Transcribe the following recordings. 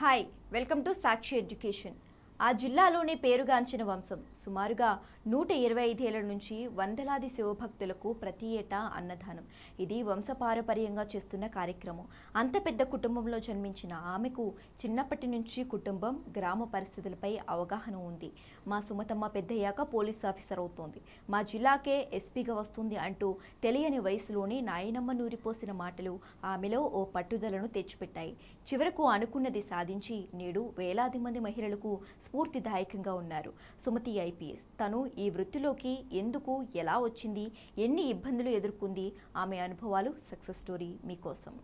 Hi, welcome to Sakshi Education. ఆ జిల్లాలోనే పేరుగాంచిన వంశం సుమారుగా నూట ఇరవై ఐదేళ్ల నుంచి వందలాది శివభక్తులకు ప్రతి ఏటా అన్నదానం ఇది వంశపారపర్యంగా చేస్తున్న కార్యక్రమం అంత పెద్ద కుటుంబంలో జన్మించిన ఆమెకు చిన్నప్పటి నుంచి కుటుంబం గ్రామ పరిస్థితులపై అవగాహన ఉంది మా సుమతమ్మ పెద్దయ్యాక పోలీస్ ఆఫీసర్ అవుతోంది మా జిల్లాకే ఎస్పీగా వస్తుంది అంటూ తెలియని వయసులోనే నాయనమ్మ నూరిపోసిన మాటలు ఆమెలో ఓ పట్టుదలను తెచ్చిపెట్టాయి చివరకు అనుకున్నది సాధించి నేడు వేలాది మంది మహిళలకు స్ఫూర్తిదాయకంగా ఉన్నారు సుమతి ఐపీఎస్ తను ఈ వృత్తిలోకి ఎందుకు ఎలా వచ్చింది ఎన్ని ఇబ్బందులు ఎదుర్కొంది ఆమె అనుభవాలు సక్సెస్ స్టోరీ మీకోసం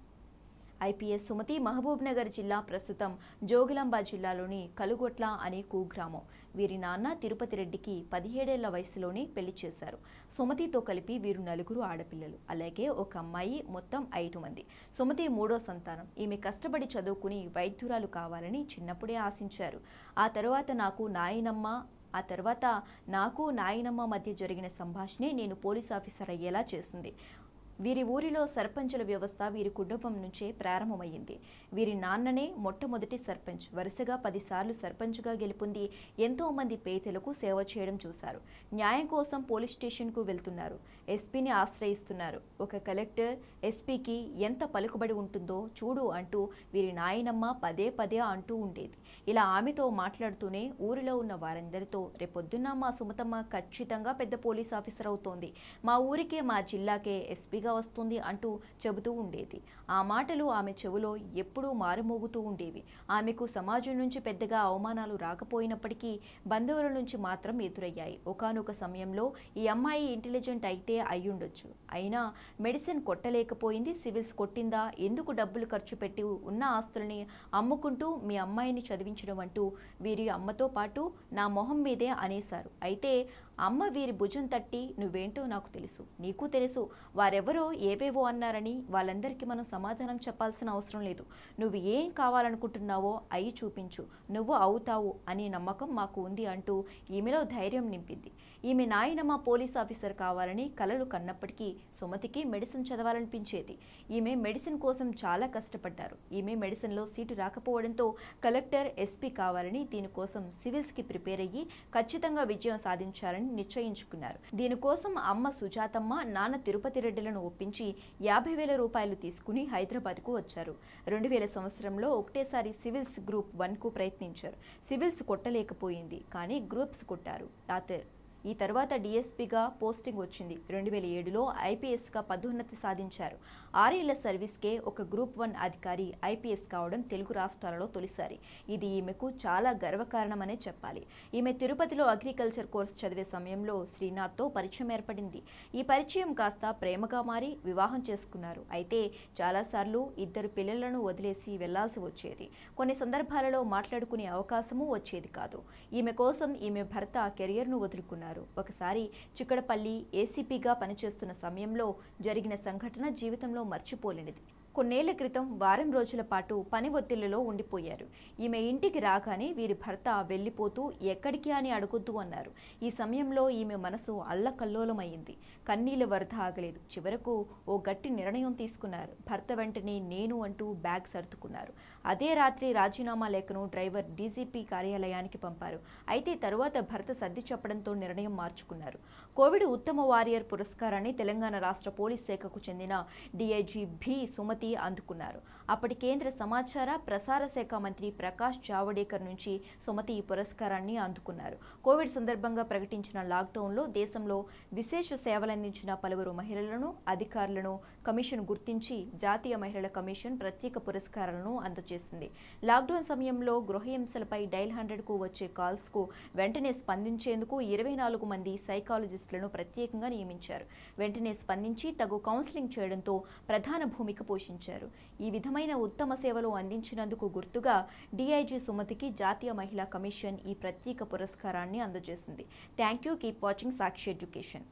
ఐపీఎస్ సుమతి మహబూబ్నగర్ జిల్లా ప్రస్తుతం జోగులాంబ జిల్లాలోని కలుగొట్ల అనే కుగ్రామం వీరి నాన్న తిరుపతి రెడ్డికి పదిహేడేళ్ల వయసులోనే పెళ్లి చేశారు సుమతితో కలిపి వీరు నలుగురు ఆడపిల్లలు అలాగే ఒక అమ్మాయి మొత్తం ఐదు మంది సుమతి మూడో సంతానం ఈమె కష్టపడి చదువుకుని వైద్యురాలు కావాలని చిన్నప్పుడే ఆశించారు ఆ తర్వాత నాకు నాయనమ్మ ఆ తర్వాత నాకు నాయనమ్మ మధ్య జరిగిన సంభాషణే నేను పోలీస్ ఆఫీసర్ అయ్యేలా చేసింది వీరి ఊరిలో సర్పంచుల వ్యవస్థ వీరి కుటుంబం నుంచే ప్రారంభమైంది వీరి నాన్ననే మొట్టమొదటి సర్పంచ్ వరుసగా పదిసార్లు సర్పంచ్గా గెలుపొంది ఎంతో మంది పేదలకు సేవ చేయడం చూశారు న్యాయం కోసం పోలీస్ స్టేషన్కు వెళ్తున్నారు ఎస్పీని ఆశ్రయిస్తున్నారు ఒక కలెక్టర్ ఎస్పీకి ఎంత పలుకుబడి ఉంటుందో చూడు అంటూ వీరి నాయనమ్మ పదే పదే అంటూ ఉండేది ఇలా ఆమెతో మాట్లాడుతూనే ఊరిలో ఉన్న వారందరితో రేపొద్దున్న మా సుమతమ్మ ఖచ్చితంగా పెద్ద పోలీస్ ఆఫీసర్ అవుతోంది మా ఊరికే మా జిల్లాకే ఎస్పీగా కష్టంగా వస్తుంది అంటూ చెబుతూ ఉండేది ఆ మాటలు ఆమె చెవులో ఎప్పుడూ మారుమోగుతూ ఉండేవి ఆమెకు సమాజం నుంచి పెద్దగా అవమానాలు రాకపోయినప్పటికీ బంధువుల నుంచి మాత్రం ఎదురయ్యాయి ఒకనొక సమయంలో ఈ అమ్మాయి ఇంటెలిజెంట్ అయితే అయ్యుండొచ్చు అయినా మెడిసిన్ కొట్టలేకపోయింది సివిల్స్ కొట్టిందా ఎందుకు డబ్బులు ఖర్చు పెట్టి ఉన్న ఆస్తులని అమ్ముకుంటూ మీ అమ్మాయిని చదివించడం అంటూ వీరి అమ్మతో పాటు నా మొహం మీదే అనేశారు అయితే అమ్మ వీరి భుజం తట్టి నువ్వేంటో నాకు తెలుసు నీకు తెలుసు వారెవరో ఏవేవో అన్నారని వాళ్ళందరికీ మనం సమాధానం చెప్పాల్సిన అవసరం లేదు నువ్వు ఏం కావాలనుకుంటున్నావో అయి చూపించు నువ్వు అవుతావు అనే నమ్మకం మాకు ఉంది అంటూ ఈమెలో ధైర్యం నింపింది ఈమె నాయన మా పోలీస్ ఆఫీసర్ కావాలని కలలు కన్నప్పటికీ సుమతికి మెడిసిన్ చదవాలనిపించేది ఈమె మెడిసిన్ కోసం చాలా కష్టపడ్డారు ఈమె మెడిసిన్లో సీటు రాకపోవడంతో కలెక్టర్ ఎస్పీ కావాలని దీనికోసం సివిల్స్కి ప్రిపేర్ అయ్యి ఖచ్చితంగా విజయం సాధించాలని చేయాలని నిశ్చయించుకున్నారు దీనికోసం అమ్మ సుజాతమ్మ నాన్న తిరుపతి రెడ్డిలను ఒప్పించి యాభై వేల రూపాయలు తీసుకుని హైదరాబాద్కు వచ్చారు రెండు వేల సంవత్సరంలో ఒకటేసారి సివిల్స్ గ్రూప్ వన్కు ప్రయత్నించారు సివిల్స్ కొట్టలేకపోయింది కానీ గ్రూప్స్ కొట్టారు ఈ తర్వాత డిఎస్పీగా పోస్టింగ్ వచ్చింది రెండు వేల ఏడులో ఐపీఎస్గా పదోన్నతి సాధించారు ఆరేళ్ల సర్వీస్కే ఒక గ్రూప్ వన్ అధికారి ఐపీఎస్ కావడం తెలుగు రాష్ట్రాలలో తొలిసారి ఇది ఈమెకు చాలా గర్వకారణమనే చెప్పాలి ఈమె తిరుపతిలో అగ్రికల్చర్ కోర్స్ చదివే సమయంలో శ్రీనాథ్తో పరిచయం ఏర్పడింది ఈ పరిచయం కాస్త ప్రేమగా మారి వివాహం చేసుకున్నారు అయితే చాలాసార్లు ఇద్దరు పిల్లలను వదిలేసి వెళ్లాల్సి వచ్చేది కొన్ని సందర్భాలలో మాట్లాడుకునే అవకాశమూ వచ్చేది కాదు ఈమె కోసం ఈమె భర్త కెరియర్ను వదులుకున్నారు తెలిపారు ఒకసారి చిక్కడపల్లి ఏసీపీగా పనిచేస్తున్న సమయంలో జరిగిన సంఘటన జీవితంలో మర్చిపోలేనిది కొన్నేళ్ల క్రితం వారం రోజుల పాటు పని ఒత్తిళ్లలో ఉండిపోయారు ఈమె ఇంటికి రాగానే వీరి భర్త వెళ్ళిపోతూ ఎక్కడికి అని అడుగుద్దు అన్నారు ఈ సమయంలో ఈమె మనసు అల్లకల్లోలమైంది కన్నీళ్ల వరద ఆగలేదు చివరకు ఓ గట్టి నిర్ణయం తీసుకున్నారు భర్త వెంటనే నేను అంటూ బ్యాగ్ సర్దుకున్నారు అదే రాత్రి రాజీనామా లేఖను డ్రైవర్ డీజీపీ కార్యాలయానికి పంపారు అయితే తరువాత భర్త సర్ది చెప్పడంతో నిర్ణయం మార్చుకున్నారు కోవిడ్ ఉత్తమ వారియర్ పురస్కారాన్ని తెలంగాణ రాష్ట్ర పోలీస్ శాఖకు చెందిన డీఐజీ భి సుమతి అనుమతి అందుకున్నారు అప్పటి కేంద్ర సమాచార ప్రసార శాఖ మంత్రి ప్రకాష్ జావడేకర్ నుంచి సుమతి ఈ పురస్కారాన్ని అందుకున్నారు కోవిడ్ సందర్భంగా ప్రకటించిన లాక్డౌన్లో దేశంలో విశేష సేవలందించిన పలువురు మహిళలను అధికారులను కమిషన్ గుర్తించి జాతీయ మహిళల కమిషన్ ప్రత్యేక పురస్కారాలను అందజేసింది లాక్డౌన్ సమయంలో గృహహింసలపై డైల్ హండ్రెడ్కు వచ్చే కాల్స్కు వెంటనే స్పందించేందుకు ఇరవై నాలుగు మంది సైకాలజిస్టులను ప్రత్యేకంగా నియమించారు వెంటనే స్పందించి తగు కౌన్సిలింగ్ చేయడంతో ప్రధాన భూమిక పోషించారు విమర్శించారు ఈ విధమైన ఉత్తమ సేవలు అందించినందుకు గుర్తుగా డిఐజీ సుమతికి జాతీయ మహిళా కమిషన్ ఈ ప్రత్యేక పురస్కారాన్ని అందజేసింది thank you keep watching Sakshi education